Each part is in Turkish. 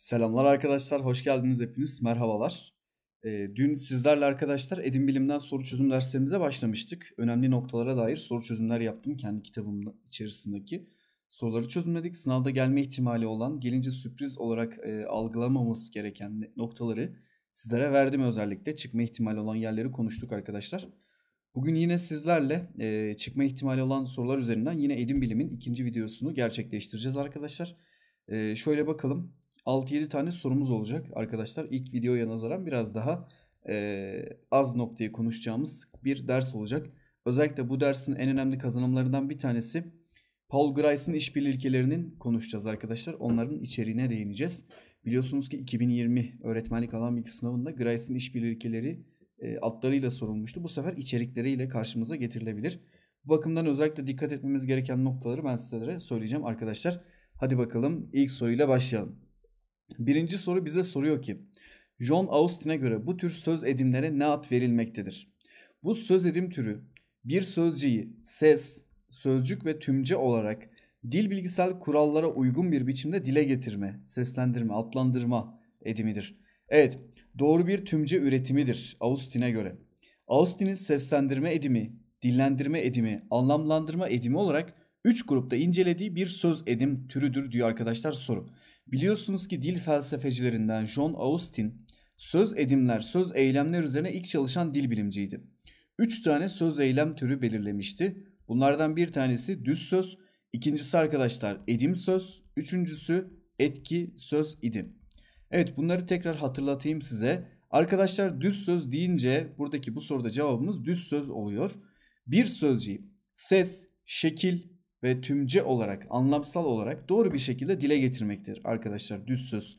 Selamlar arkadaşlar, hoş geldiniz hepiniz, merhabalar. E, dün sizlerle arkadaşlar Edin Bilim'den soru çözüm derslerimize başlamıştık. Önemli noktalara dair soru çözümler yaptım kendi kitabımın içerisindeki. Soruları çözümledik, sınavda gelme ihtimali olan, gelince sürpriz olarak e, algılamaması gereken noktaları sizlere verdim özellikle. Çıkma ihtimali olan yerleri konuştuk arkadaşlar. Bugün yine sizlerle e, çıkma ihtimali olan sorular üzerinden yine Edin Bilim'in ikinci videosunu gerçekleştireceğiz arkadaşlar. E, şöyle bakalım 6-7 tane sorumuz olacak arkadaşlar. İlk videoya nazaran biraz daha e, az noktayı konuşacağımız bir ders olacak. Özellikle bu dersin en önemli kazanımlarından bir tanesi Paul Grice'ın işbirliği ilkelerinin konuşacağız arkadaşlar. Onların içeriğine değineceğiz. Biliyorsunuz ki 2020 öğretmenlik alan bilgi sınavında Grice'ın işbirliği ilkeleri e, adlarıyla sorulmuştu. Bu sefer içerikleriyle karşımıza getirilebilir. Bu bakımdan özellikle dikkat etmemiz gereken noktaları ben sizlere söyleyeceğim arkadaşlar. Hadi bakalım ilk soruyla başlayalım. Birinci soru bize soruyor ki John Austin'e göre bu tür söz edimlere ne ad verilmektedir? Bu söz edim türü bir sözcüğü ses, sözcük ve tümce olarak dil bilgisel kurallara uygun bir biçimde dile getirme, seslendirme, atlandırma edimidir. Evet, doğru bir tümce üretimidir Austin'e göre. Austin'in seslendirme edimi, dillendirme edimi, anlamlandırma edimi olarak 3 grupta incelediği bir söz edim türüdür diyor arkadaşlar soru. Biliyorsunuz ki dil felsefecilerinden John Austin söz edimler, söz eylemler üzerine ilk çalışan dil bilimciydi. Üç tane söz eylem türü belirlemişti. Bunlardan bir tanesi düz söz, ikincisi arkadaşlar edim söz, üçüncüsü etki söz idi. Evet bunları tekrar hatırlatayım size. Arkadaşlar düz söz deyince buradaki bu soruda cevabımız düz söz oluyor. Bir sözcüğü ses, şekil, ve tümce olarak, anlamsal olarak doğru bir şekilde dile getirmektir arkadaşlar düz söz.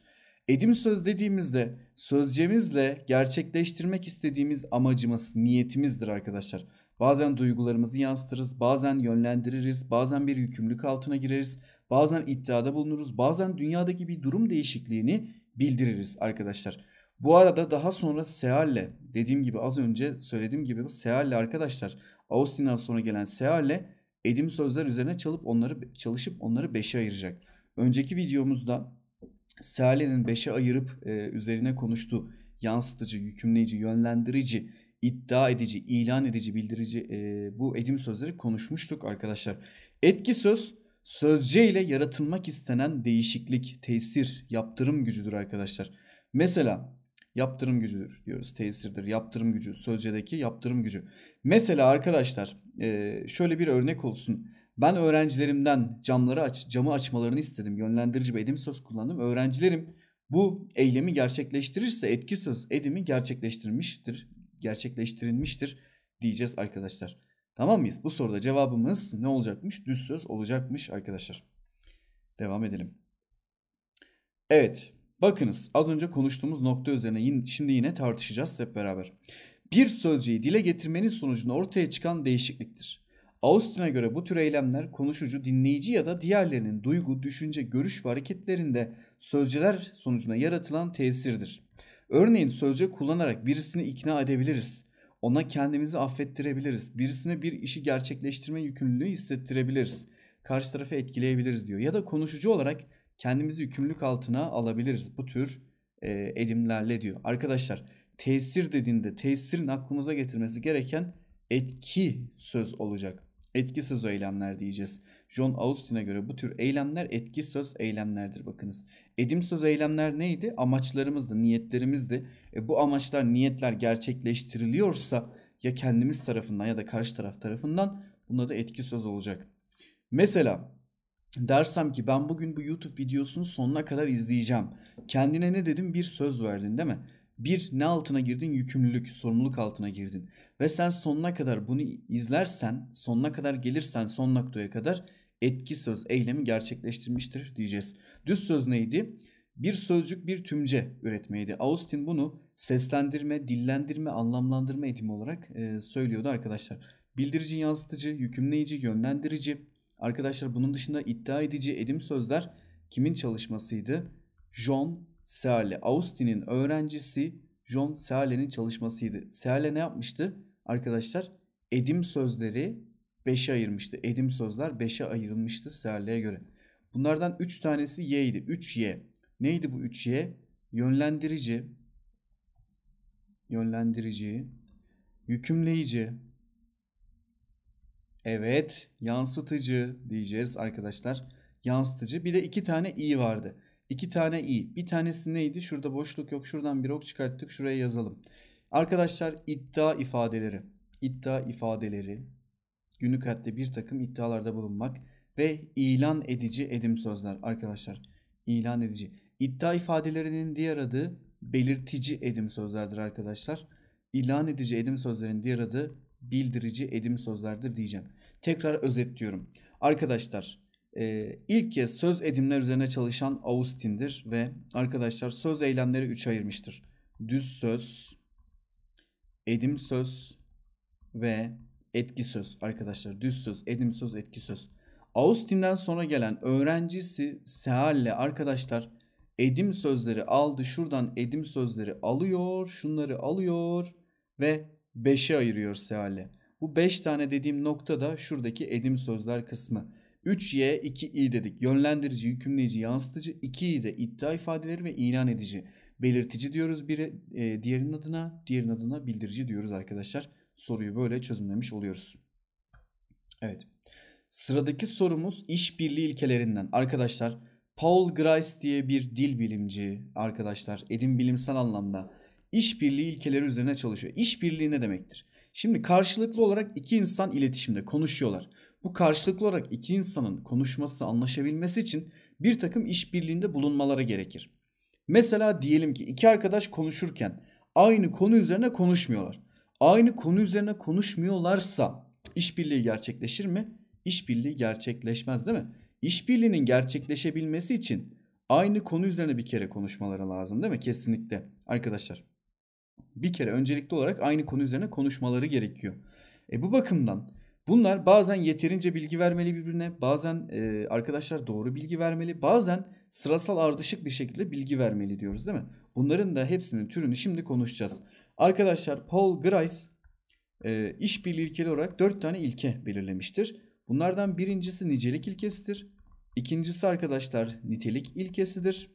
Edim söz dediğimizde sözcemizle gerçekleştirmek istediğimiz amacımız, niyetimizdir arkadaşlar. Bazen duygularımızı yansıtırız, bazen yönlendiririz, bazen bir yükümlülük altına gireriz, bazen iddiada bulunuruz, bazen dünyadaki bir durum değişikliğini bildiririz arkadaşlar. Bu arada daha sonra Seal'le dediğim gibi az önce söylediğim gibi Seal'le arkadaşlar Austin'den sonra gelen Seal'le edim sözler üzerine çalıp onları çalışıp onları beşe ayıracak. Önceki videomuzda Sale'nin beşe ayırıp e, üzerine konuştuğu yansıtıcı, yükümleyici, yönlendirici, iddia edici, ilan edici, bildirici e, bu edim sözleri konuşmuştuk arkadaşlar. Etki söz sözce ile yaratılmak istenen değişiklik, tesir, yaptırım gücüdür arkadaşlar. Mesela yaptırım gücüdür diyoruz, tesirdir, yaptırım gücü, sözcedeki yaptırım gücü. Mesela arkadaşlar e, şöyle bir örnek olsun. Ben öğrencilerimden camları aç, camı açmalarını istedim. Yönlendirici bir edim söz kullandım. Öğrencilerim bu eylemi gerçekleştirirse etki söz edimi gerçekleştirmiştir. Gerçekleştirilmiştir diyeceğiz arkadaşlar. Tamam mıyız? Bu soruda cevabımız ne olacakmış? Düz söz olacakmış arkadaşlar. Devam edelim. Evet. Bakınız az önce konuştuğumuz nokta üzerine yine, şimdi yine tartışacağız hep beraber bir sözcüğü dile getirmenin sonucunda ortaya çıkan değişikliktir. Austin'e göre bu tür eylemler konuşucu, dinleyici ya da diğerlerinin duygu, düşünce, görüş ve hareketlerinde sözcüler sonucuna yaratılan tesirdir. Örneğin sözcük kullanarak birisini ikna edebiliriz. Ona kendimizi affettirebiliriz. Birisine bir işi gerçekleştirme yükümlülüğü hissettirebiliriz. Karşı tarafı etkileyebiliriz diyor. Ya da konuşucu olarak kendimizi yükümlülük altına alabiliriz bu tür e, edimlerle diyor. Arkadaşlar tesir dediğinde tesirin aklımıza getirmesi gereken etki söz olacak. Etki söz eylemler diyeceğiz. John Austin'e göre bu tür eylemler etki söz eylemlerdir bakınız. Edim söz eylemler neydi? Amaçlarımızdı, niyetlerimizdi. E bu amaçlar, niyetler gerçekleştiriliyorsa ya kendimiz tarafından ya da karşı taraf tarafından buna da etki söz olacak. Mesela dersem ki ben bugün bu YouTube videosunu sonuna kadar izleyeceğim. Kendine ne dedim? Bir söz verdin değil mi? bir ne altına girdin? Yükümlülük, sorumluluk altına girdin. Ve sen sonuna kadar bunu izlersen, sonuna kadar gelirsen son noktaya kadar etki söz eylemi gerçekleştirmiştir diyeceğiz. Düz söz neydi? Bir sözcük bir tümce üretmeydi. Austin bunu seslendirme, dillendirme, anlamlandırma etimi olarak e, söylüyordu arkadaşlar. Bildirici, yansıtıcı, yükümleyici, yönlendirici. Arkadaşlar bunun dışında iddia edici, edim sözler kimin çalışmasıydı? John Searle, Austin'in öğrencisi John Searle'nin çalışmasıydı. Searle ne yapmıştı? Arkadaşlar edim sözleri 5'e ayırmıştı. Edim sözler 5'e ayrılmıştı Seale'ye göre. Bunlardan 3 tanesi Y idi. 3Y. Neydi bu 3Y? Yönlendirici, yönlendirici, yükümleyici, evet yansıtıcı diyeceğiz arkadaşlar. Yansıtıcı bir de iki tane i vardı. İki tane i. Bir tanesi neydi? Şurada boşluk yok. Şuradan bir ok çıkarttık. Şuraya yazalım. Arkadaşlar iddia ifadeleri. iddia ifadeleri. Günlük hayatta bir takım iddialarda bulunmak ve ilan edici edim sözler arkadaşlar. İlan edici. İddia ifadelerinin diğer adı belirtici edim sözlerdir arkadaşlar. İlan edici edim sözlerin diğer adı bildirici edim sözlerdir diyeceğim. Tekrar özetliyorum. Arkadaşlar e, ilk kez söz edimler üzerine çalışan Austin'dir ve arkadaşlar söz eylemleri üç ayırmıştır. Düz söz, edim söz ve etki söz arkadaşlar. Düz söz, edim söz, etki söz. Austin'den sonra gelen öğrencisi Seal'le arkadaşlar edim sözleri aldı. Şuradan edim sözleri alıyor, şunları alıyor ve 5'e ayırıyor Seal'le. Bu 5 tane dediğim nokta da şuradaki edim sözler kısmı. 3Y, 2İ dedik. Yönlendirici, yükümleyici, yansıtıcı. 2İ de iddia ifadeleri ve ilan edici. Belirtici diyoruz biri, e, diğerinin adına, diğerinin adına bildirici diyoruz arkadaşlar. Soruyu böyle çözümlemiş oluyoruz. Evet. Sıradaki sorumuz işbirliği ilkelerinden. Arkadaşlar Paul Grice diye bir dil bilimci arkadaşlar edim bilimsel anlamda işbirliği ilkeleri üzerine çalışıyor. İşbirliği ne demektir? Şimdi karşılıklı olarak iki insan iletişimde konuşuyorlar. Bu karşılıklı olarak iki insanın konuşması, anlaşabilmesi için bir takım işbirliğinde bulunmaları gerekir. Mesela diyelim ki iki arkadaş konuşurken aynı konu üzerine konuşmuyorlar. Aynı konu üzerine konuşmuyorlarsa işbirliği gerçekleşir mi? İşbirliği gerçekleşmez değil mi? İşbirliğinin gerçekleşebilmesi için aynı konu üzerine bir kere konuşmaları lazım değil mi? Kesinlikle arkadaşlar. Bir kere öncelikli olarak aynı konu üzerine konuşmaları gerekiyor. E bu bakımdan Bunlar bazen yeterince bilgi vermeli birbirine, bazen e, arkadaşlar doğru bilgi vermeli, bazen sırasal ardışık bir şekilde bilgi vermeli diyoruz değil mi? Bunların da hepsinin türünü şimdi konuşacağız. Arkadaşlar Paul Grice e, işbirliği ilkeli olarak 4 tane ilke belirlemiştir. Bunlardan birincisi nicelik ilkesidir. İkincisi arkadaşlar nitelik ilkesidir.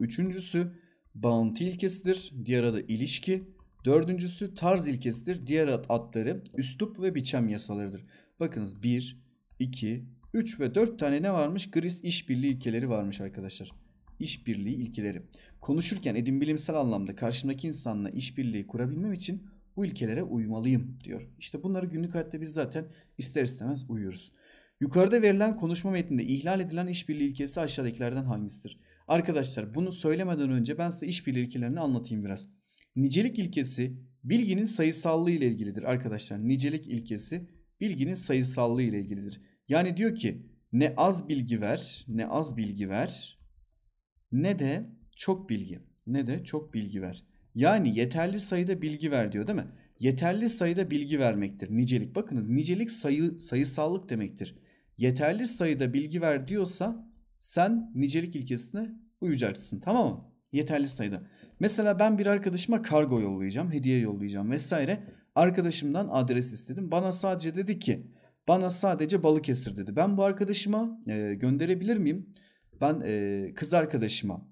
Üçüncüsü bağıntı ilkesidir. Diğer adı ilişki. Dördüncüsü tarz ilkesidir. Diğer adları üslup ve biçem yasalarıdır. Bakınız 1, 2, 3 ve 4 tane ne varmış? Gris işbirliği ilkeleri varmış arkadaşlar. İşbirliği ilkeleri. Konuşurken edin bilimsel anlamda karşımdaki insanla işbirliği kurabilmem için bu ilkelere uymalıyım diyor. İşte bunları günlük hayatta biz zaten ister istemez uyuyoruz. Yukarıda verilen konuşma metninde ihlal edilen işbirliği ilkesi aşağıdakilerden hangisidir? Arkadaşlar bunu söylemeden önce ben size işbirliği ilkelerini anlatayım biraz. Nicelik ilkesi bilginin sayısallığı ile ilgilidir arkadaşlar. Nicelik ilkesi bilginin sayısallığı ile ilgilidir. Yani diyor ki ne az bilgi ver, ne az bilgi ver ne de çok bilgi, ne de çok bilgi ver. Yani yeterli sayıda bilgi ver diyor değil mi? Yeterli sayıda bilgi vermektir nicelik. Bakınız nicelik sayı sayısallık demektir. Yeterli sayıda bilgi ver diyorsa sen nicelik ilkesine uyacaksın tamam mı? Yeterli sayıda. Mesela ben bir arkadaşıma kargo yollayacağım, hediye yollayacağım vesaire. Arkadaşımdan adres istedim. Bana sadece dedi ki bana sadece Balıkesir dedi. Ben bu arkadaşıma e, gönderebilir miyim? Ben e, kız arkadaşıma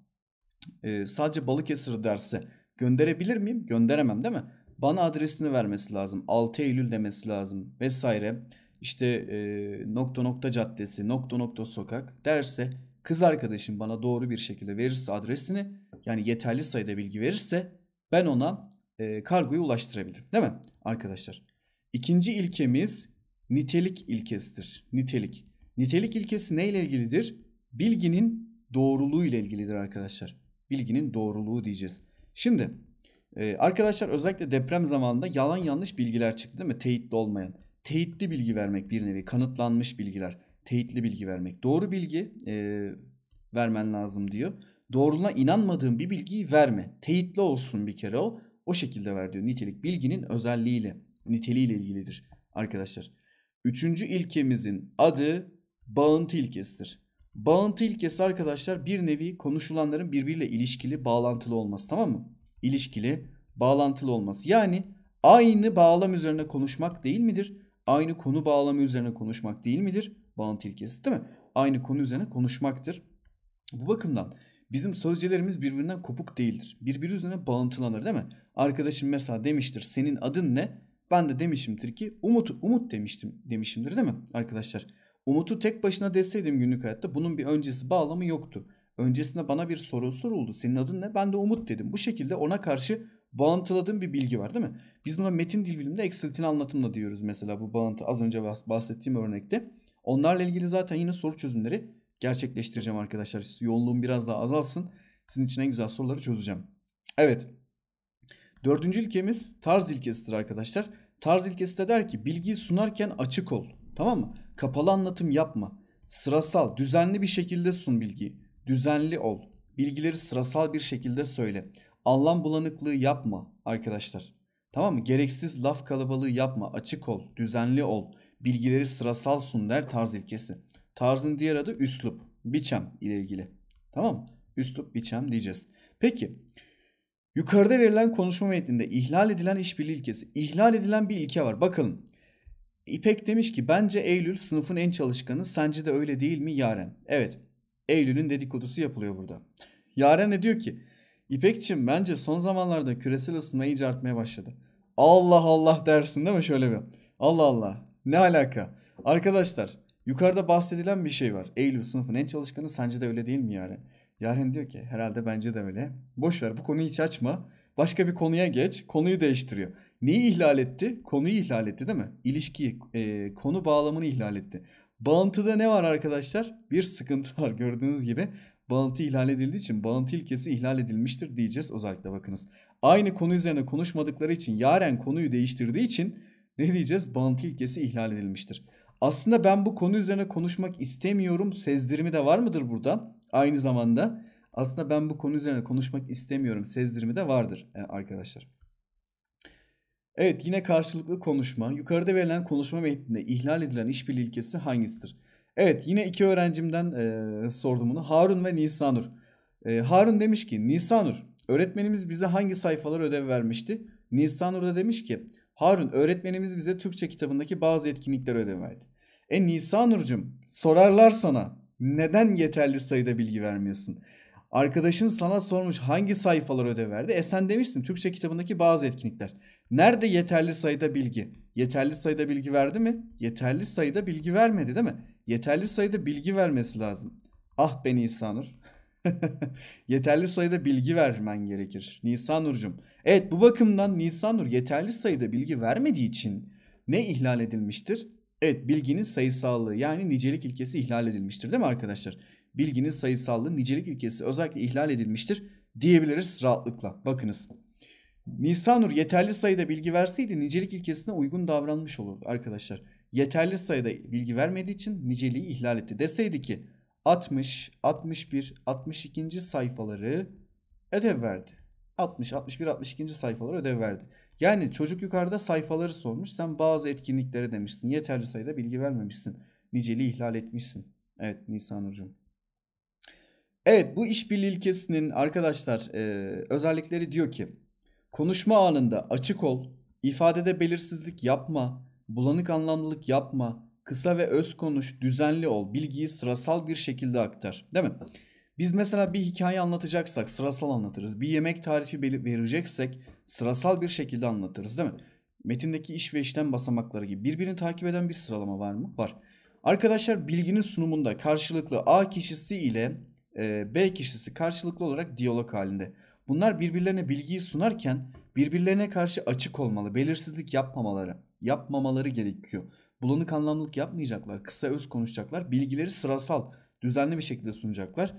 e, sadece Balıkesir derse gönderebilir miyim? Gönderemem değil mi? Bana adresini vermesi lazım. 6 Eylül demesi lazım vesaire. İşte e, nokta nokta caddesi, nokta nokta sokak derse kız arkadaşım bana doğru bir şekilde verirse adresini yani yeterli sayıda bilgi verirse ben ona e, kargoyu ulaştırabilirim. Değil mi arkadaşlar? İkinci ilkemiz nitelik ilkesidir. Nitelik. Nitelik ilkesi ne ile ilgilidir? Bilginin doğruluğu ile ilgilidir arkadaşlar. Bilginin doğruluğu diyeceğiz. Şimdi e, arkadaşlar özellikle deprem zamanında yalan yanlış bilgiler çıktı değil mi? Teyitli olmayan. Teyitli bilgi vermek bir nevi kanıtlanmış bilgiler teyitli bilgi vermek. Doğru bilgi e, vermen lazım diyor. Doğruluğuna inanmadığın bir bilgiyi verme. Teyitli olsun bir kere o. O şekilde ver diyor. Nitelik bilginin özelliğiyle, niteliğiyle ilgilidir arkadaşlar. Üçüncü ilkemizin adı bağıntı ilkesidir. Bağıntı ilkesi arkadaşlar bir nevi konuşulanların birbiriyle ilişkili, bağlantılı olması tamam mı? İlişkili, bağlantılı olması. Yani aynı bağlam üzerine konuşmak değil midir? Aynı konu bağlamı üzerine konuşmak değil midir? bağıntı ilkesi değil mi? Aynı konu üzerine konuşmaktır. Bu bakımdan bizim sözcelerimiz birbirinden kopuk değildir. Birbiri üzerine bağıntılanır değil mi? Arkadaşım mesela demiştir senin adın ne? Ben de demişimdir ki Umut, Umut demiştim demişimdir değil mi arkadaşlar? Umut'u tek başına deseydim günlük hayatta bunun bir öncesi bağlamı yoktu. Öncesinde bana bir soru soruldu. Senin adın ne? Ben de Umut dedim. Bu şekilde ona karşı bağıntıladığım bir bilgi var değil mi? Biz buna metin dil bilimde eksiltini anlatımla diyoruz mesela bu bağıntı az önce bahsettiğim örnekte. Onlarla ilgili zaten yine soru çözümleri gerçekleştireceğim arkadaşlar. Yoğunluğum biraz daha azalsın. Sizin için en güzel soruları çözeceğim. Evet. Dördüncü ilkemiz tarz ilkesidir arkadaşlar. Tarz ilkesi de der ki bilgiyi sunarken açık ol. Tamam mı? Kapalı anlatım yapma. Sırasal, düzenli bir şekilde sun bilgiyi. Düzenli ol. Bilgileri sırasal bir şekilde söyle. Anlam bulanıklığı yapma arkadaşlar. Tamam mı? Gereksiz laf kalabalığı yapma. Açık ol, düzenli ol bilgileri sırasal sun der tarz ilkesi. Tarzın diğer adı üslup, biçem ile ilgili. Tamam mı? Üslup, biçem diyeceğiz. Peki yukarıda verilen konuşma metninde ihlal edilen işbirliği ilkesi. İhlal edilen bir ilke var. Bakalım. İpek demiş ki bence Eylül sınıfın en çalışkanı. Sence de öyle değil mi Yaren? Evet. Eylül'ün dedikodusu yapılıyor burada. Yaren ne diyor ki İpekçim bence son zamanlarda küresel ısınma iyice artmaya başladı. Allah Allah dersin değil mi şöyle bir. Allah Allah. Ne alaka? Arkadaşlar yukarıda bahsedilen bir şey var. Eylül sınıfın en çalışkanı sence de öyle değil mi yani? Yaren diyor ki herhalde bence de öyle. Boş ver bu konuyu hiç açma. Başka bir konuya geç. Konuyu değiştiriyor. Neyi ihlal etti? Konuyu ihlal etti değil mi? İlişkiyi, e, konu bağlamını ihlal etti. Bağıntıda ne var arkadaşlar? Bir sıkıntı var gördüğünüz gibi. Bağıntı ihlal edildiği için bağıntı ilkesi ihlal edilmiştir diyeceğiz özellikle bakınız. Aynı konu üzerine konuşmadıkları için Yaren konuyu değiştirdiği için ne diyeceğiz? Bant ilkesi ihlal edilmiştir. Aslında ben bu konu üzerine konuşmak istemiyorum sezdirimi de var mıdır burada? Aynı zamanda aslında ben bu konu üzerine konuşmak istemiyorum sezdirimi de vardır e, arkadaşlar. Evet yine karşılıklı konuşma. Yukarıda verilen konuşma metninde ihlal edilen işbirliği ilkesi hangisidir? Evet yine iki öğrencimden e, sordum bunu. Harun ve Nisanur. E, Harun demiş ki Nisanur öğretmenimiz bize hangi sayfaları ödev vermişti? Nisanur da demiş ki Harun öğretmenimiz bize Türkçe kitabındaki bazı etkinlikler ödev verdi. E Nisa Nurcum sorarlar sana neden yeterli sayıda bilgi vermiyorsun? Arkadaşın sana sormuş hangi sayfalar ödev verdi? E sen demişsin Türkçe kitabındaki bazı etkinlikler. Nerede yeterli sayıda bilgi? Yeterli sayıda bilgi verdi mi? Yeterli sayıda bilgi vermedi değil mi? Yeterli sayıda bilgi vermesi lazım. Ah be Nisanur. yeterli sayıda bilgi vermen gerekir Nisan Nur'cum. Evet bu bakımdan Nisan Nur yeterli sayıda bilgi vermediği için ne ihlal edilmiştir? Evet bilginin sayısallığı yani nicelik ilkesi ihlal edilmiştir değil mi arkadaşlar? Bilginin sayısallığı nicelik ilkesi özellikle ihlal edilmiştir diyebiliriz rahatlıkla. Bakınız Nisanur yeterli sayıda bilgi verseydi nicelik ilkesine uygun davranmış olur arkadaşlar. Yeterli sayıda bilgi vermediği için niceliği ihlal etti. Deseydi ki 60, 61, 62. sayfaları ödev verdi. 60, 61, 62. sayfaları ödev verdi. Yani çocuk yukarıda sayfaları sormuş. Sen bazı etkinliklere demişsin. Yeterli sayıda bilgi vermemişsin. Niceliği ihlal etmişsin. Evet Nisan Hocam. Evet bu işbirliği ilkesinin arkadaşlar e, özellikleri diyor ki konuşma anında açık ol, ifadede belirsizlik yapma, bulanık anlamlılık yapma, Kısa ve öz konuş, düzenli ol, bilgiyi sırasal bir şekilde aktar. Değil mi? Biz mesela bir hikaye anlatacaksak sırasal anlatırız. Bir yemek tarifi vereceksek sırasal bir şekilde anlatırız değil mi? Metindeki iş ve işlem basamakları gibi birbirini takip eden bir sıralama var mı? Var. Arkadaşlar bilginin sunumunda karşılıklı A kişisi ile e, B kişisi karşılıklı olarak diyalog halinde. Bunlar birbirlerine bilgiyi sunarken birbirlerine karşı açık olmalı, belirsizlik yapmamaları, yapmamaları gerekiyor bulanık anlamlılık yapmayacaklar. Kısa öz konuşacaklar. Bilgileri sırasal, düzenli bir şekilde sunacaklar.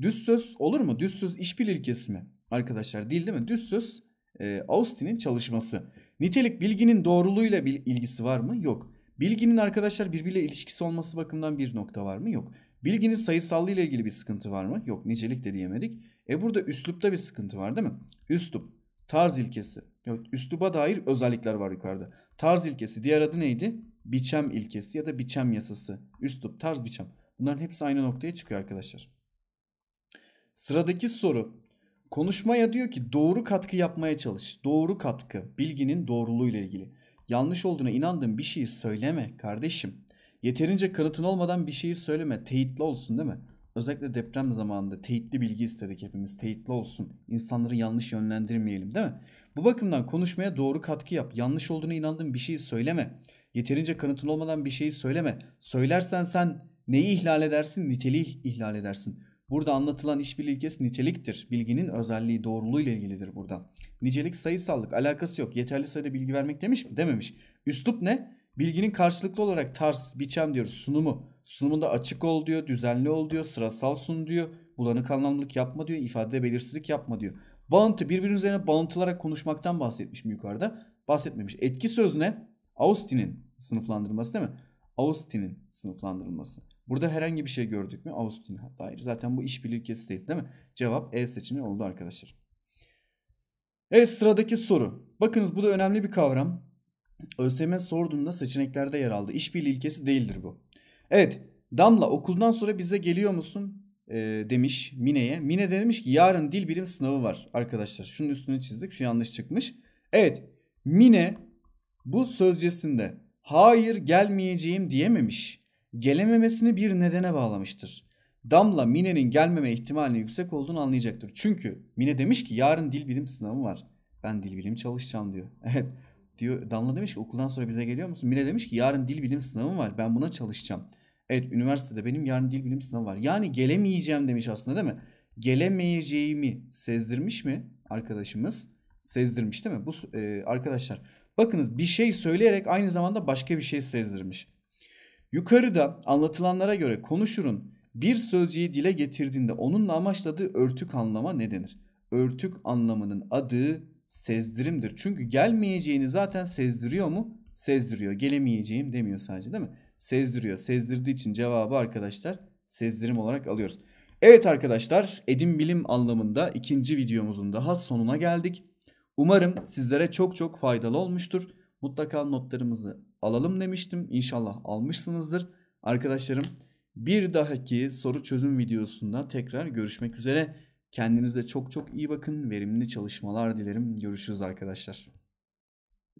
Düz söz olur mu? Düz söz işbirliği ilkesi mi? Arkadaşlar değil değil mi? Düz söz e, Austin'in çalışması. Nitelik bilginin doğruluğuyla bir ilgisi var mı? Yok. Bilginin arkadaşlar birbiriyle ilişkisi olması bakımından bir nokta var mı? Yok. Bilginin sayısallığı ile ilgili bir sıkıntı var mı? Yok. Nicelik de diyemedik. E burada üslupta bir sıkıntı var değil mi? Üslup, tarz ilkesi. Evet, üsluba dair özellikler var yukarıda. Tarz ilkesi diğer adı neydi? biçem ilkesi ya da biçem yasası, üslup, tarz biçem. Bunların hepsi aynı noktaya çıkıyor arkadaşlar. Sıradaki soru. Konuşmaya diyor ki doğru katkı yapmaya çalış. Doğru katkı bilginin doğruluğu ile ilgili. Yanlış olduğuna inandığın bir şeyi söyleme kardeşim. Yeterince kanıtın olmadan bir şeyi söyleme. Teyitli olsun değil mi? Özellikle deprem zamanında teyitli bilgi istedik hepimiz. Teyitli olsun. İnsanları yanlış yönlendirmeyelim değil mi? Bu bakımdan konuşmaya doğru katkı yap. Yanlış olduğuna inandığın bir şeyi söyleme. Yeterince kanıtın olmadan bir şeyi söyleme. Söylersen sen neyi ihlal edersin? Niteliği ihlal edersin. Burada anlatılan işbirliği ilkesi niteliktir. Bilginin özelliği, doğruluğu ile ilgilidir burada. Nicelik sayısallık alakası yok. Yeterli sayıda bilgi vermek demiş mi? Dememiş. Üslup ne? Bilginin karşılıklı olarak tarz, biçem diyoruz. Sunumu. Sunumunda açık ol diyor, düzenli ol diyor, sırasal sun diyor. Bulanık anlamlılık yapma diyor, ifadede belirsizlik yapma diyor. Bağıntı birbirinin üzerine bağıntılarak konuşmaktan bahsetmiş mi yukarıda. Bahsetmemiş. Etki söz ne? Austin'in sınıflandırması değil mi? Austin'in sınıflandırılması. Burada herhangi bir şey gördük mü? Austin dair. Zaten bu işbirliği ülkesi değil değil mi? Cevap E seçeneği oldu arkadaşlar. Evet sıradaki soru. Bakınız bu da önemli bir kavram. ÖSYM sorduğunda seçeneklerde yer aldı. İşbirliği ilkesi değildir bu. Evet Damla okuldan sonra bize geliyor musun e, demiş Mine'ye. Mine demiş ki yarın dil bilim sınavı var arkadaşlar. Şunun üstünü çizdik şu yanlış çıkmış. Evet Mine bu sözcesinde hayır gelmeyeceğim diyememiş. Gelememesini bir nedene bağlamıştır. Damla Mine'nin gelmeme ihtimalinin yüksek olduğunu anlayacaktır. Çünkü Mine demiş ki yarın dil bilim sınavı var. Ben dil bilim çalışacağım diyor. Evet diyor Damla demiş ki okuldan sonra bize geliyor musun? Mine demiş ki yarın dil bilim sınavı var ben buna çalışacağım. Evet üniversitede benim yarın dil bilim sınavı var. Yani gelemeyeceğim demiş aslında değil mi? Gelemeyeceğimi sezdirmiş mi arkadaşımız? Sezdirmiş değil mi? Bu e, arkadaşlar Bakınız bir şey söyleyerek aynı zamanda başka bir şey sezdirmiş. Yukarıda anlatılanlara göre konuşurun bir sözcüğü dile getirdiğinde onunla amaçladığı örtük anlama ne denir? Örtük anlamının adı sezdirimdir. Çünkü gelmeyeceğini zaten sezdiriyor mu? Sezdiriyor. Gelemeyeceğim demiyor sadece değil mi? Sezdiriyor. Sezdirdiği için cevabı arkadaşlar sezdirim olarak alıyoruz. Evet arkadaşlar edim bilim anlamında ikinci videomuzun daha sonuna geldik. Umarım sizlere çok çok faydalı olmuştur. Mutlaka notlarımızı alalım demiştim. İnşallah almışsınızdır. Arkadaşlarım bir dahaki soru çözüm videosunda tekrar görüşmek üzere. Kendinize çok çok iyi bakın. Verimli çalışmalar dilerim. Görüşürüz arkadaşlar.